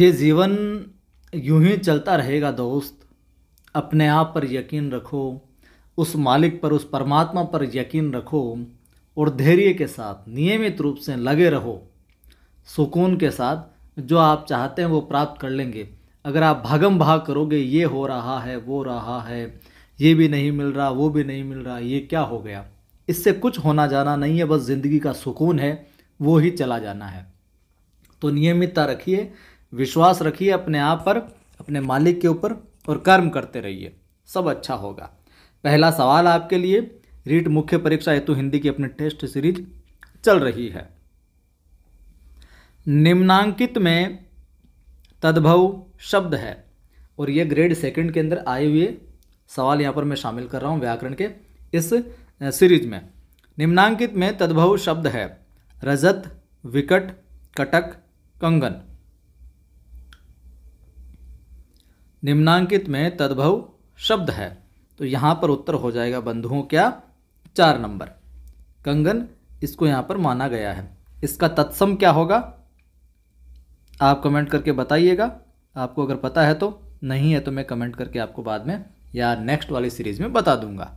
ये जीवन यूं ही चलता रहेगा दोस्त अपने आप पर यकीन रखो उस मालिक पर उस परमात्मा पर यकीन रखो और धैर्य के साथ नियमित रूप से लगे रहो सुकून के साथ जो आप चाहते हैं वो प्राप्त कर लेंगे अगर आप भागम भाग करोगे ये हो रहा है वो रहा है ये भी नहीं मिल रहा वो भी नहीं मिल रहा ये क्या हो गया इससे कुछ होना जाना नहीं है बस ज़िंदगी का सुकून है वो ही चला जाना है तो नियमितता रखिए विश्वास रखिए अपने आप पर अपने मालिक के ऊपर और कर्म करते रहिए सब अच्छा होगा पहला सवाल आपके लिए रीट मुख्य परीक्षा हेतु हिंदी की अपनी टेस्ट सीरीज चल रही है निम्नांकित में तद्भव शब्द है और यह ग्रेड सेकंड के अंदर आए हुए सवाल यहाँ पर मैं शामिल कर रहा हूँ व्याकरण के इस सीरीज में निम्नांकित में तद्भव शब्द है रजत विकट कटक कंगन निम्नांकित में तद्भव शब्द है तो यहाँ पर उत्तर हो जाएगा बंधुओं क्या चार नंबर कंगन इसको यहाँ पर माना गया है इसका तत्सम क्या होगा आप कमेंट करके बताइएगा आपको अगर पता है तो नहीं है तो मैं कमेंट करके आपको बाद में या नेक्स्ट वाली सीरीज में बता दूंगा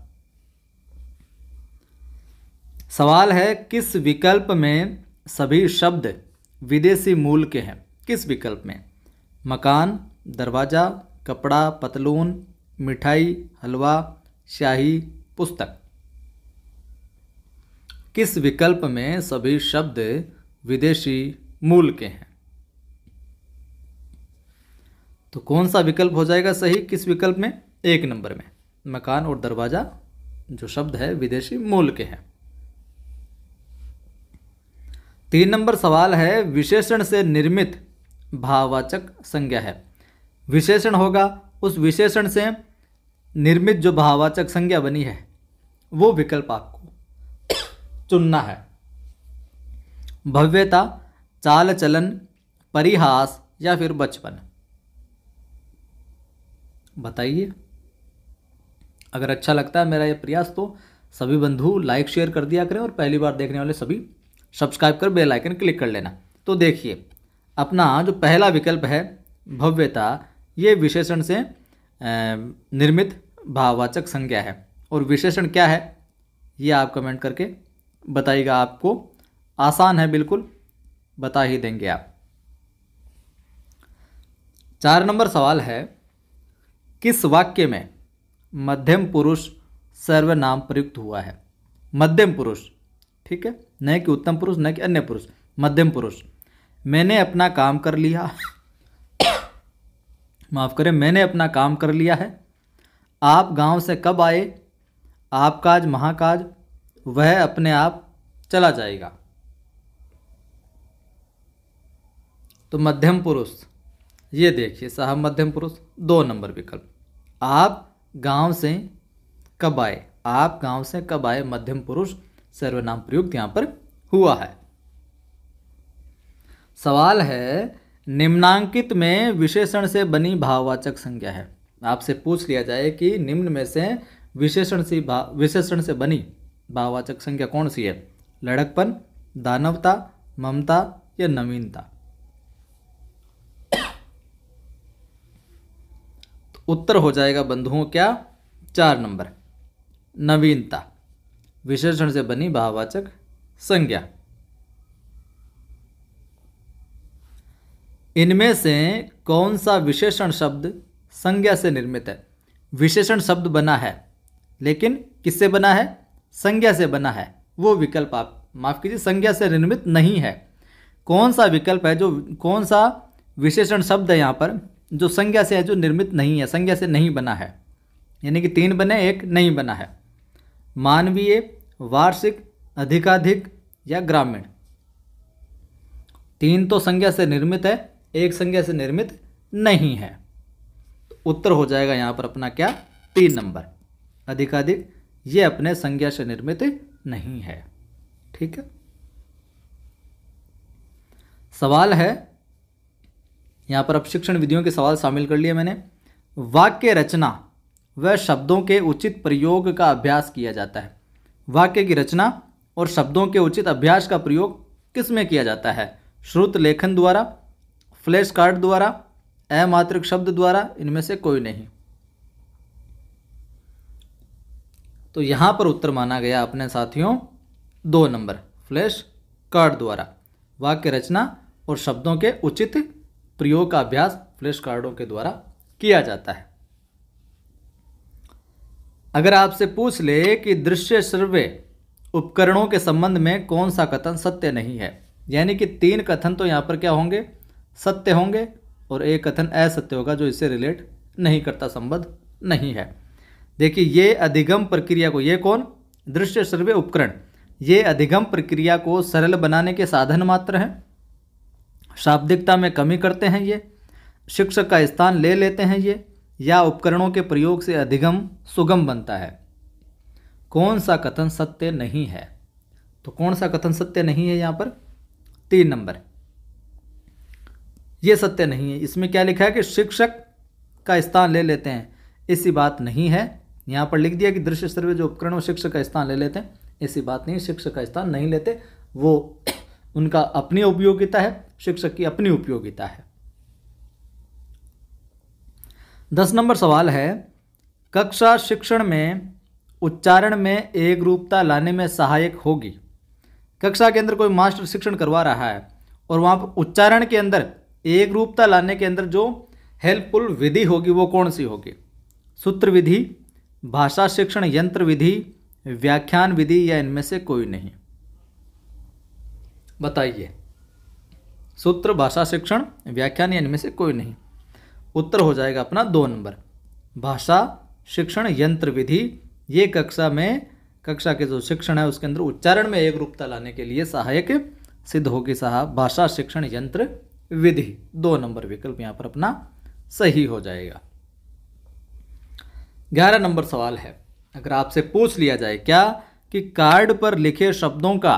सवाल है किस विकल्प में सभी शब्द विदेशी मूल के हैं किस विकल्प में मकान दरवाज़ा कपड़ा पतलून मिठाई हलवा शाही पुस्तक किस विकल्प में सभी शब्द विदेशी मूल के हैं तो कौन सा विकल्प हो जाएगा सही किस विकल्प में एक नंबर में मकान और दरवाज़ा जो शब्द है विदेशी मूल के हैं तीन नंबर सवाल है विशेषण से निर्मित भाववाचक संज्ञा है विशेषण होगा उस विशेषण से निर्मित जो भावाचक संज्ञा बनी है वो विकल्प आपको चुनना है भव्यता चाल चलन परिहास या फिर बचपन बताइए अगर अच्छा लगता है मेरा ये प्रयास तो सभी बंधु लाइक शेयर कर दिया करें और पहली बार देखने वाले सभी सब्सक्राइब कर बेल आइकन क्लिक कर लेना तो देखिए अपना जो पहला विकल्प है भव्यता ये विशेषण से निर्मित भाववाचक संज्ञा है और विशेषण क्या है ये आप कमेंट करके बताइएगा आपको आसान है बिल्कुल बता ही देंगे आप चार नंबर सवाल है किस वाक्य में मध्यम पुरुष सर्वनाम प्रयुक्त हुआ है मध्यम पुरुष ठीक है न कि उत्तम पुरुष न कि अन्य पुरुष मध्यम पुरुष मैंने अपना काम कर लिया माफ़ करें मैंने अपना काम कर लिया है आप गांव से कब आए आप काज महाकाज वह अपने आप चला जाएगा तो मध्यम पुरुष ये देखिए साहब मध्यम पुरुष दो नंबर विकल्प आप गांव से कब आए आप गांव से कब आए मध्यम पुरुष सर्वनाम प्रयुक्त यहाँ पर हुआ है सवाल है निम्नांकित में विशेषण से बनी भाववाचक संज्ञा है आपसे पूछ लिया जाए कि निम्न में से विशेषण से भाव विशेषण से बनी भाववाचक संज्ञा कौन सी है लड़कपन दानवता ममता या नवीनता तो उत्तर हो जाएगा बंधुओं क्या चार नंबर नवीनता विशेषण से बनी भाववाचक संज्ञा इनमें से कौन सा विशेषण शब्द संज्ञा से निर्मित है विशेषण शब्द बना है लेकिन किससे बना है संज्ञा से बना है वो विकल्प आप माफ़ कीजिए संज्ञा से निर्मित नहीं है कौन सा विकल्प है जो कौन सा विशेषण शब्द है यहाँ पर जो संज्ञा से है जो निर्मित नहीं है संज्ञा से नहीं बना है यानी कि तीन बने एक नहीं बना है मानवीय वार्षिक अधिकाधिक या ग्रामीण तीन तो संज्ञा से निर्मित है एक संज्ञा से निर्मित नहीं है तो उत्तर हो जाएगा यहां पर अपना क्या तीन नंबर अधिकाधिक ये अपने संज्ञा से निर्मित नहीं है ठीक है सवाल है यहां पर अब शिक्षण विधियों के सवाल शामिल कर लिए मैंने वाक्य रचना व शब्दों के उचित प्रयोग का अभ्यास किया जाता है वाक्य की रचना और शब्दों के उचित अभ्यास का प्रयोग किस में किया जाता है श्रुत लेखन द्वारा फ्लैश कार्ड द्वारा अमात्रिक शब्द द्वारा इनमें से कोई नहीं तो यहां पर उत्तर माना गया अपने साथियों दो नंबर फ्लैश कार्ड द्वारा वाक्य रचना और शब्दों के उचित प्रयोग का अभ्यास फ्लैश कार्डों के द्वारा किया जाता है अगर आपसे पूछ ले कि दृश्य सर्वे उपकरणों के संबंध में कौन सा कथन सत्य नहीं है यानी कि तीन कथन तो यहां पर क्या होंगे सत्य होंगे और एक कथन असत्य होगा जो इससे रिलेट नहीं करता संबद्ध नहीं है देखिए ये अधिगम प्रक्रिया को ये कौन दृश्य सर्वे उपकरण ये अधिगम प्रक्रिया को सरल बनाने के साधन मात्र हैं शाब्दिकता में कमी करते हैं ये शिक्षक का स्थान ले लेते हैं ये या उपकरणों के प्रयोग से अधिगम सुगम बनता है कौन सा कथन सत्य नहीं है तो कौन सा कथन सत्य नहीं है यहाँ पर तीन नंबर ये सत्य नहीं है इसमें क्या लिखा है कि शिक्षक का स्थान ले लेते हैं ऐसी बात नहीं है यहाँ पर लिख दिया कि दृश्य सर्वे जो उपकरण शिक्षक का स्थान ले लेते हैं ऐसी बात नहीं शिक्षक का स्थान नहीं लेते वो उनका अपनी उपयोगिता है शिक्षक की अपनी उपयोगिता है दस नंबर सवाल है कक्षा शिक्षण में उच्चारण में एक रूपता लाने में सहायक होगी कक्षा के अंदर कोई मास्टर शिक्षण करवा रहा है और वहाँ पर उच्चारण के अंदर एक रूपता लाने के अंदर जो हेल्पफुल विधि होगी वो कौन सी होगी सूत्र विधि भाषा शिक्षण यंत्र विधि व्याख्यान विधि या इनमें से कोई नहीं बताइए सूत्र भाषा शिक्षण व्याख्यान या इनमें से कोई नहीं उत्तर हो जाएगा अपना दो नंबर भाषा शिक्षण यंत्र विधि ये कक्षा में कक्षा के जो शिक्षण है उसके अंदर उच्चारण में एक रूपता लाने के लिए सहायक सिद्ध होगी साहब भाषा शिक्षण यंत्र विधि दो नंबर विकल्प यहां पर अपना सही हो जाएगा ग्यारह नंबर सवाल है अगर आपसे पूछ लिया जाए क्या कि कार्ड पर लिखे शब्दों का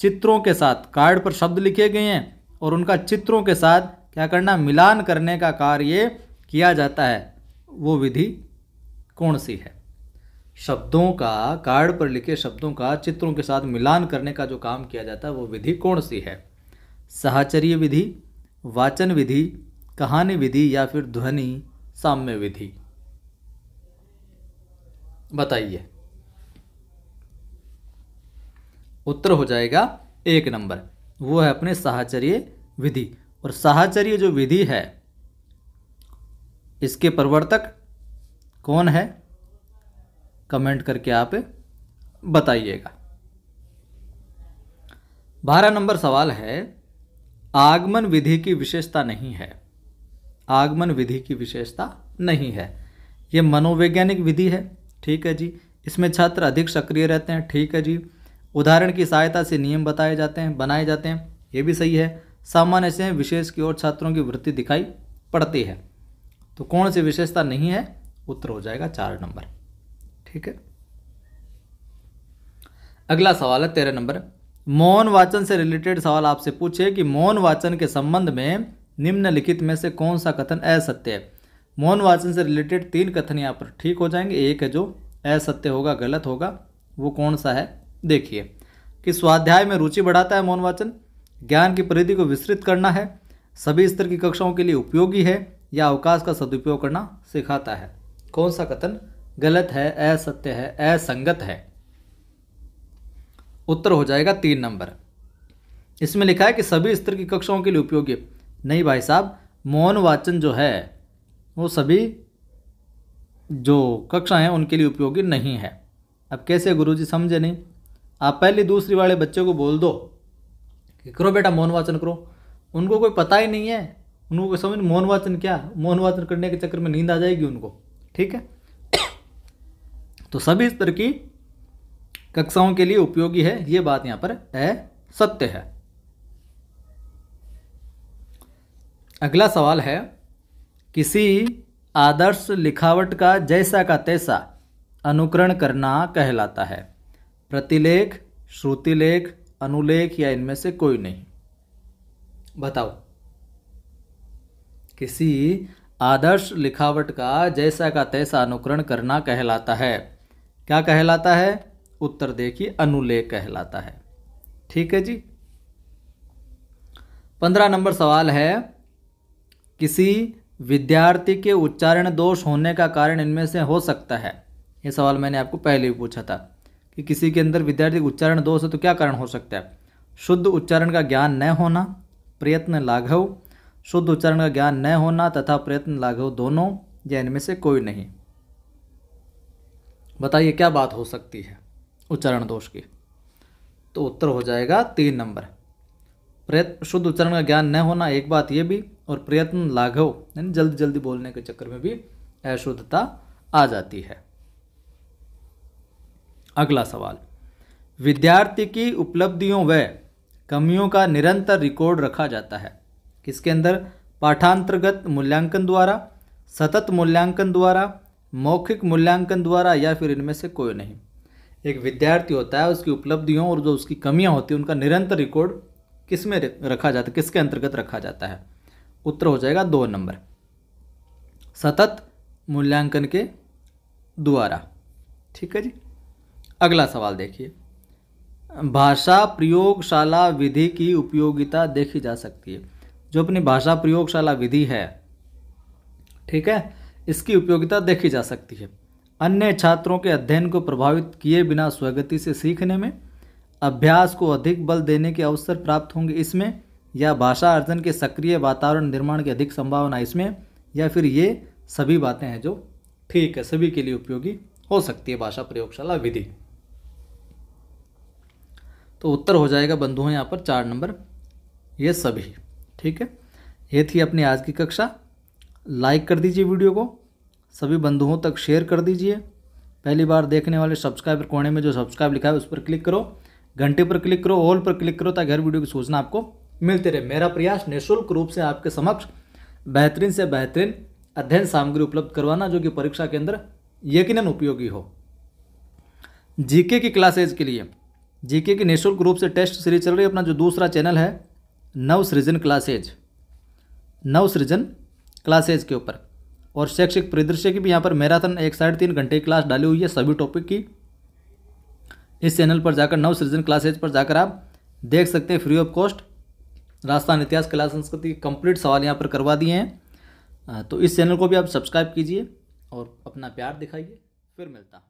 चित्रों के साथ कार्ड पर शब्द लिखे गए हैं और उनका चित्रों के साथ क्या करना मिलान करने का कार्य किया जाता है वो विधि कौन सी है शब्दों का कार्ड पर लिखे शब्दों का चित्रों के साथ मिलान करने का जो काम किया जाता है वो विधि कौन सी है सहचर्य विधि वाचन विधि कहानी विधि या फिर ध्वनि साम्य विधि बताइए उत्तर हो जाएगा एक नंबर वो है अपने साहचर्य विधि और साहचर्य जो विधि है इसके प्रवर्तक कौन है कमेंट करके आप बताइएगा बारह नंबर सवाल है आगमन विधि की विशेषता नहीं है आगमन विधि की विशेषता नहीं है ये मनोवैज्ञानिक विधि है ठीक है जी इसमें छात्र अधिक सक्रिय रहते हैं ठीक है जी उदाहरण की सहायता से नियम बताए जाते हैं बनाए जाते हैं ये भी सही है सामान्य से विशेष की ओर छात्रों की वृत्ति दिखाई पड़ती है तो कौन सी विशेषता नहीं है उत्तर हो जाएगा चार नंबर ठीक है अगला सवाल है तेरह नंबर मौन वाचन से रिलेटेड सवाल आपसे पूछे कि मौन वाचन के संबंध में निम्नलिखित में से कौन सा कथन असत्य है मौन वाचन से रिलेटेड तीन कथन यहाँ पर ठीक हो जाएंगे एक है जो असत्य होगा गलत होगा वो कौन सा है देखिए कि स्वाध्याय में रुचि बढ़ाता है मौन वाचन ज्ञान की परिधि को विस्तृत करना है सभी स्तर की कक्षाओं के लिए उपयोगी है या अवकाश का सदुपयोग करना सिखाता है कौन सा कथन गलत है असत्य है असंगत है उत्तर हो जाएगा तीन नंबर इसमें लिखा है कि सभी स्तर की कक्षाओं के लिए उपयोगी नहीं भाई साहब मौन वाचन जो है वो सभी जो कक्षा हैं उनके लिए उपयोगी नहीं है अब कैसे गुरुजी समझे नहीं आप पहली दूसरी वाले बच्चे को बोल दो कि करो बेटा मौन वाचन करो उनको कोई पता ही नहीं है उनको कोई समझ मौन वाचन क्या मौन वाचन करने के चक्कर में नींद आ जाएगी उनको ठीक है तो सभी स्तर की कक्षाओं के लिए उपयोगी है ये बात यहाँ पर असत्य है अगला सवाल है किसी आदर्श लिखावट का जैसा का तैसा अनुकरण करना कहलाता है प्रतिलेख श्रुतिलेख अनुलेख या इनमें से कोई नहीं बताओ किसी आदर्श लिखावट का जैसा का तैसा अनुकरण करना कहलाता है क्या कहलाता है उत्तर देखिए अनुलेख कहलाता है ठीक है जी पंद्रह नंबर सवाल है किसी विद्यार्थी के उच्चारण दोष होने का कारण इनमें से हो सकता है ये सवाल मैंने आपको पहले भी पूछा था कि किसी के अंदर विद्यार्थी उच्चारण दोष है तो क्या कारण हो सकता है शुद्ध उच्चारण का ज्ञान न होना प्रयत्न लाघव शुद्ध उच्चारण का ज्ञान न होना तथा प्रयत्न लाघव दोनों या इनमें से कोई नहीं बताइए क्या बात हो सकती है उच्चारण दोष की तो उत्तर हो जाएगा तीन नंबर प्रयत्न शुद्ध उच्चारण का ज्ञान न होना एक बात ये भी और प्रयत्न लाघव यानी जल्दी जल्दी बोलने के चक्कर में भी अशुद्धता आ जाती है अगला सवाल विद्यार्थी की उपलब्धियों व कमियों का निरंतर रिकॉर्ड रखा जाता है किसके अंदर पाठांतर्गत मूल्यांकन द्वारा सतत मूल्यांकन द्वारा मौखिक मूल्यांकन द्वारा या फिर इनमें से कोई नहीं एक विद्यार्थी होता है उसकी उपलब्धियों और जो उसकी कमियां होती हैं उनका निरंतर रिकॉर्ड किस में रखा जाता है किसके अंतर्गत रखा जाता है उत्तर हो जाएगा दो नंबर सतत मूल्यांकन के द्वारा ठीक है जी अगला सवाल देखिए भाषा प्रयोगशाला विधि की उपयोगिता देखी जा सकती है जो अपनी भाषा प्रयोगशाला विधि है ठीक है इसकी उपयोगिता देखी जा सकती है अन्य छात्रों के अध्ययन को प्रभावित किए बिना स्वगति से सीखने में अभ्यास को अधिक बल देने के अवसर प्राप्त होंगे इसमें या भाषा अर्जन के सक्रिय वातावरण निर्माण की अधिक संभावना इसमें या फिर ये सभी बातें हैं जो ठीक है सभी के लिए उपयोगी हो सकती है भाषा प्रयोगशाला विधि तो उत्तर हो जाएगा बंधुओं यहाँ पर चार नंबर ये सभी ठीक है ये थी अपनी आज की कक्षा लाइक कर दीजिए वीडियो को सभी बंधुओं तक शेयर कर दीजिए पहली बार देखने वाले सब्सक्राइबर कोने में जो सब्सक्राइब लिखा है उस पर क्लिक करो घंटे पर क्लिक करो ऑल पर क्लिक करो ताकि हर वीडियो की सूचना आपको मिलते रहे मेरा प्रयास निःशुल्क रूप से आपके समक्ष बेहतरीन से बेहतरीन अध्ययन सामग्री उपलब्ध करवाना जो कि परीक्षा के अंदर यकीनन उपयोगी हो जीके की क्लासेज के लिए जीके की निःशुल्क रूप से टेस्ट सीरीज चल रही है अपना जो दूसरा चैनल है नव सृजन क्लासेज नव सृजन क्लासेज के ऊपर और शैक्षिक परिदृश्य की भी यहाँ पर मैराथन एक साढ़े तीन घंटे की क्लास डाली हुई है सभी टॉपिक की इस चैनल पर जाकर नव सृजन क्लासेज पर जाकर आप देख सकते हैं फ्री ऑफ कॉस्ट राजस्थान इतिहास कला संस्कृति कंप्लीट सवाल यहाँ पर करवा दिए हैं तो इस चैनल को भी आप सब्सक्राइब कीजिए और अपना प्यार दिखाइए फिर मिलता